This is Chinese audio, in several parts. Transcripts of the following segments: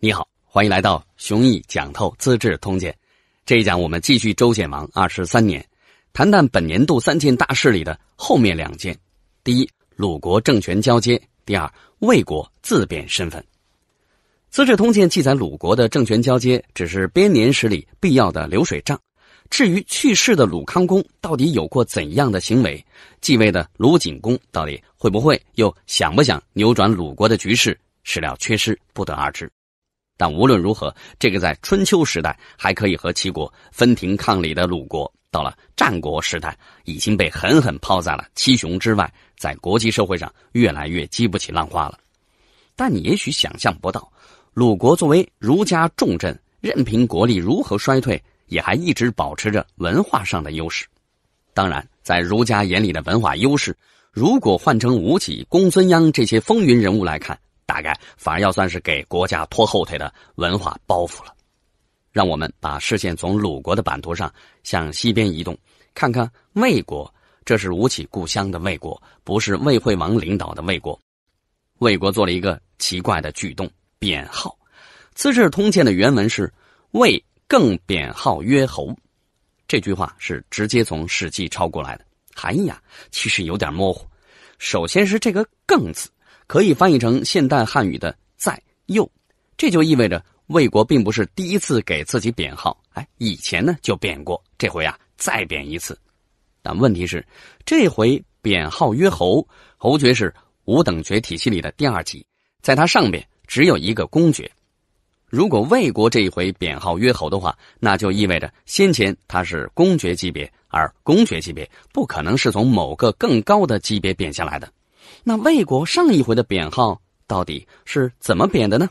你好，欢迎来到熊毅讲透《资治通鉴》。这一讲我们继续周显王二十三年，谈谈本年度三件大事里的后面两件：第一，鲁国政权交接；第二，魏国自贬身份。《资治通鉴》记载鲁国的政权交接只是编年史里必要的流水账，至于去世的鲁康公到底有过怎样的行为，继位的鲁景公到底会不会又想不想扭转鲁国的局势，史料缺失，不得而知。但无论如何，这个在春秋时代还可以和齐国分庭抗礼的鲁国，到了战国时代已经被狠狠抛在了七雄之外，在国际社会上越来越激不起浪花了。但你也许想象不到，鲁国作为儒家重镇，任凭国力如何衰退，也还一直保持着文化上的优势。当然，在儒家眼里的文化优势，如果换成吴起、公孙鞅这些风云人物来看。大概反而要算是给国家拖后腿的文化包袱了。让我们把视线从鲁国的版图上向西边移动，看看魏国。这是吴起故乡的魏国，不是魏惠王领导的魏国。魏国做了一个奇怪的举动，贬号。《资治通鉴》的原文是“魏更贬号曰侯”，这句话是直接从《史记》抄过来的，含义啊其实有点模糊。首先是这个“更”字。可以翻译成现代汉语的“在右”，这就意味着魏国并不是第一次给自己贬号。哎，以前呢就贬过，这回啊再贬一次。但问题是，这回贬号曰侯，侯爵是五等爵体系里的第二级，在它上面只有一个公爵。如果魏国这一回贬号曰侯的话，那就意味着先前他是公爵级别，而公爵级别不可能是从某个更高的级别贬下来的。那魏国上一回的贬号到底是怎么贬的呢？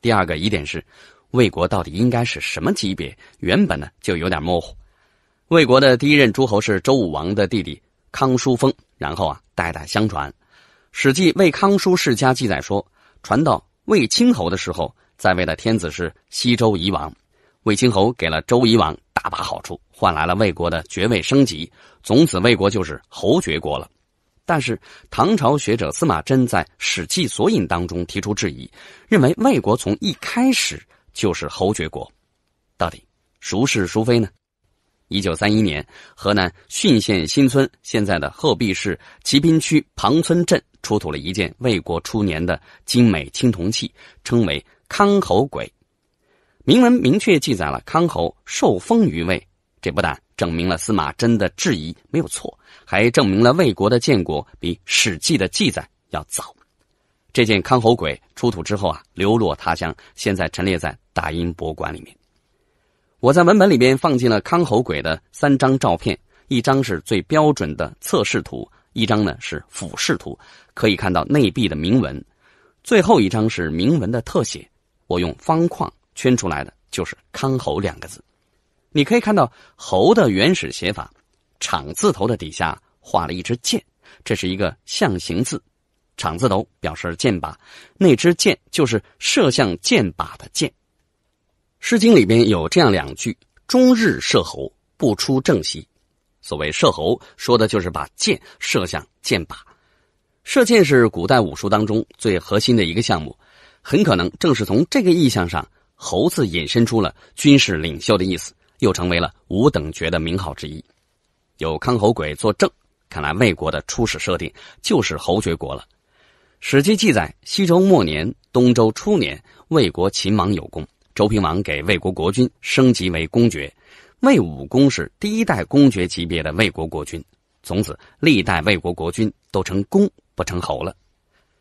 第二个疑点是，魏国到底应该是什么级别？原本呢就有点模糊。魏国的第一任诸侯是周武王的弟弟康叔封，然后啊代代相传，《史记魏康叔世家》记载说，传到魏青侯的时候，在位的天子是西周夷王，魏青侯给了周夷王大把好处，换来了魏国的爵位升级，从此魏国就是侯爵国了。但是，唐朝学者司马贞在《史记索引》当中提出质疑，认为魏国从一开始就是侯爵国。到底孰是孰非呢？一九三一年，河南浚县新村（现在的鹤壁市淇滨区庞村镇）出土了一件魏国初年的精美青铜器，称为“康侯簋”，铭文明确记载了康侯受封于魏，这不但证明了司马真的质疑没有错，还证明了魏国的建国比《史记》的记载要早。这件康侯簋出土之后啊，流落他乡，现在陈列在大英博物馆里面。我在文本里边放进了康侯簋的三张照片：一张是最标准的侧视图，一张呢是俯视图，可以看到内壁的铭文；最后一张是铭文的特写。我用方框圈出来的就是“康侯”两个字。你可以看到“猴”的原始写法，厂字头的底下画了一支箭，这是一个象形字。厂字头表示箭靶，那支箭就是射向箭靶的箭。《诗经》里边有这样两句：“终日射侯，不出正西。”所谓射侯，说的就是把箭射向箭靶。射箭是古代武术当中最核心的一个项目，很可能正是从这个意象上，“猴”子引申出了军事领袖的意思。又成为了五等爵的名号之一，有康侯鬼作证，看来魏国的初始设定就是侯爵国了。史记记载，西周末年，东周初年，魏国秦王有功，周平王给魏国国君升级为公爵，魏武公是第一代公爵级别的魏国国君，从此历代魏国国君都成公不成侯了。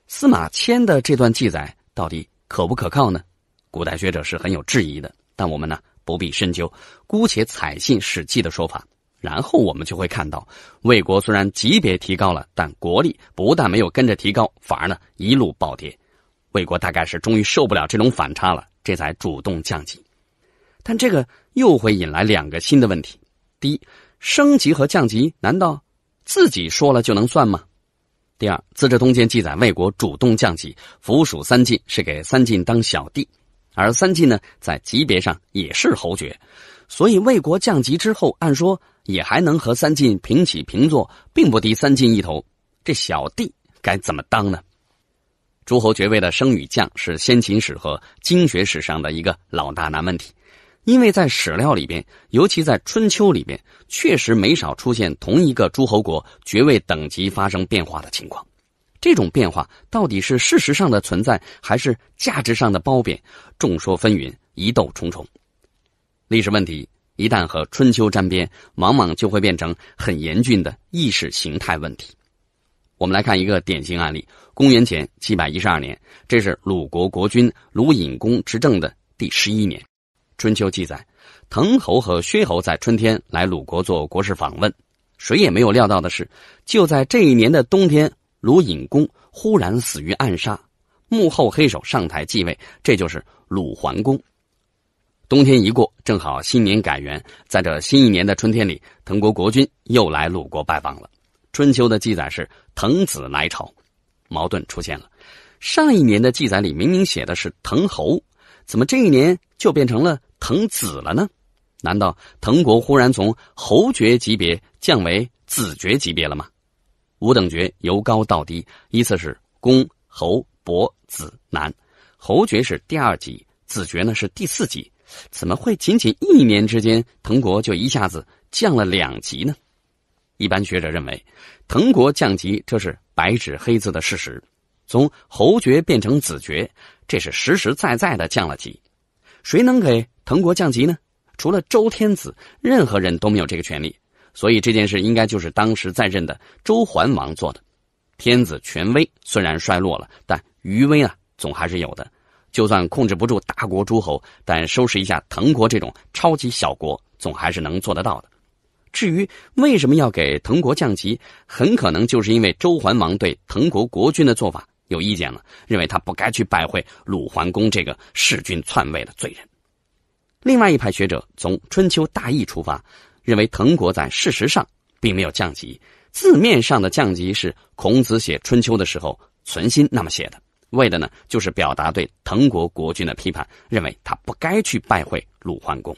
司马迁的这段记载到底可不可靠呢？古代学者是很有质疑的，但我们呢？不必深究，姑且采信《史记》的说法。然后我们就会看到，魏国虽然级别提高了，但国力不但没有跟着提高，反而呢一路暴跌。魏国大概是终于受不了这种反差了，这才主动降级。但这个又会引来两个新的问题：第一，升级和降级难道自己说了就能算吗？第二，《资治通鉴》记载魏国主动降级，服属三晋是给三晋当小弟。而三晋呢，在级别上也是侯爵，所以魏国降级之后，按说也还能和三晋平起平坐，并不低三晋一头。这小弟该怎么当呢？诸侯爵位的升与降是先秦史和经学史上的一个老大难问题，因为在史料里边，尤其在春秋里边，确实没少出现同一个诸侯国爵位等级发生变化的情况。这种变化到底是事实上的存在，还是价值上的褒贬？众说纷纭，疑窦重重。历史问题一旦和春秋沾边，往往就会变成很严峻的意识形态问题。我们来看一个典型案例：公元前七百一十二年，这是鲁国国君鲁隐公执政的第十一年。春秋记载，滕侯和薛侯在春天来鲁国做国事访问。谁也没有料到的是，就在这一年的冬天。鲁隐公忽然死于暗杀，幕后黑手上台继位，这就是鲁桓公。冬天一过，正好新年改元，在这新一年的春天里，滕国国君又来鲁国拜访了。春秋的记载是滕子来朝，矛盾出现了。上一年的记载里明明写的是滕侯，怎么这一年就变成了滕子了呢？难道滕国忽然从侯爵级别降为子爵级别了吗？五等爵由高到低依次是公、侯、伯、子、男。侯爵是第二级，子爵呢是第四级。怎么会仅仅一年之间，滕国就一下子降了两级呢？一般学者认为，滕国降级这是白纸黑字的事实，从侯爵变成子爵，这是实实在在的降了级。谁能给滕国降级呢？除了周天子，任何人都没有这个权利。所以这件事应该就是当时在任的周桓王做的。天子权威虽然衰落了，但余威啊总还是有的。就算控制不住大国诸侯，但收拾一下滕国这种超级小国，总还是能做得到的。至于为什么要给滕国降级，很可能就是因为周桓王对滕国国君的做法有意见了，认为他不该去拜会鲁桓公这个弑君篡位的罪人。另外一派学者从春秋大义出发。认为滕国在事实上并没有降级，字面上的降级是孔子写《春秋》的时候存心那么写的，为的呢就是表达对滕国国君的批判，认为他不该去拜会鲁桓公。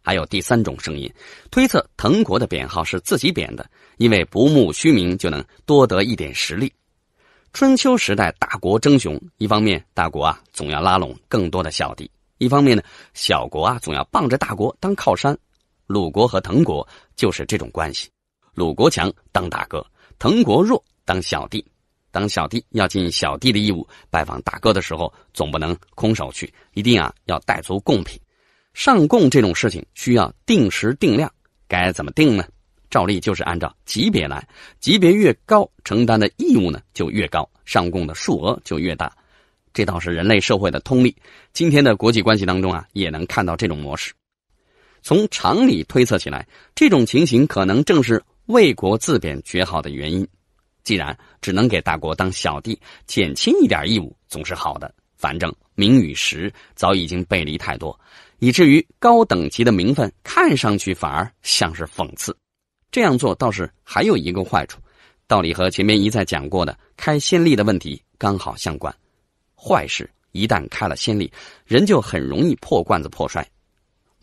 还有第三种声音推测，滕国的贬号是自己贬的，因为不慕虚名就能多得一点实力。春秋时代大国争雄，一方面大国啊总要拉拢更多的小弟，一方面呢小国啊总要傍着大国当靠山。鲁国和滕国就是这种关系，鲁国强当大哥，滕国弱当小弟。当小弟要尽小弟的义务，拜访大哥的时候，总不能空手去，一定啊要带足贡品。上贡这种事情需要定时定量，该怎么定呢？照例就是按照级别来，级别越高，承担的义务呢就越高，上贡的数额就越大。这倒是人类社会的通例，今天的国际关系当中啊也能看到这种模式。从常理推测起来，这种情形可能正是魏国自贬绝好的原因。既然只能给大国当小弟，减轻一点义务总是好的。反正名与实早已经背离太多，以至于高等级的名分看上去反而像是讽刺。这样做倒是还有一个坏处，道理和前面一再讲过的开先例的问题刚好相关。坏事一旦开了先例，人就很容易破罐子破摔。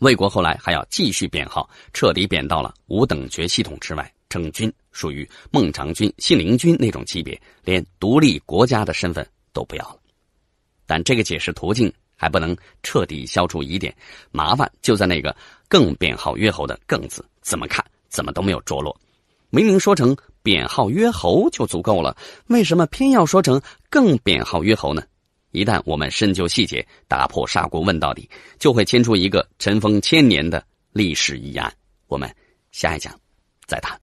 魏国后来还要继续贬号，彻底贬到了五等爵系统之外，郑君，属于孟尝君、信陵君那种级别，连独立国家的身份都不要了。但这个解释途径还不能彻底消除疑点，麻烦就在那个“更贬号曰侯”的“更”字，怎么看怎么都没有着落。明明说成贬号曰侯就足够了，为什么偏要说成更贬号曰侯呢？一旦我们深究细节，打破砂锅问到底，就会牵出一个尘封千年的历史疑案。我们下一讲再谈。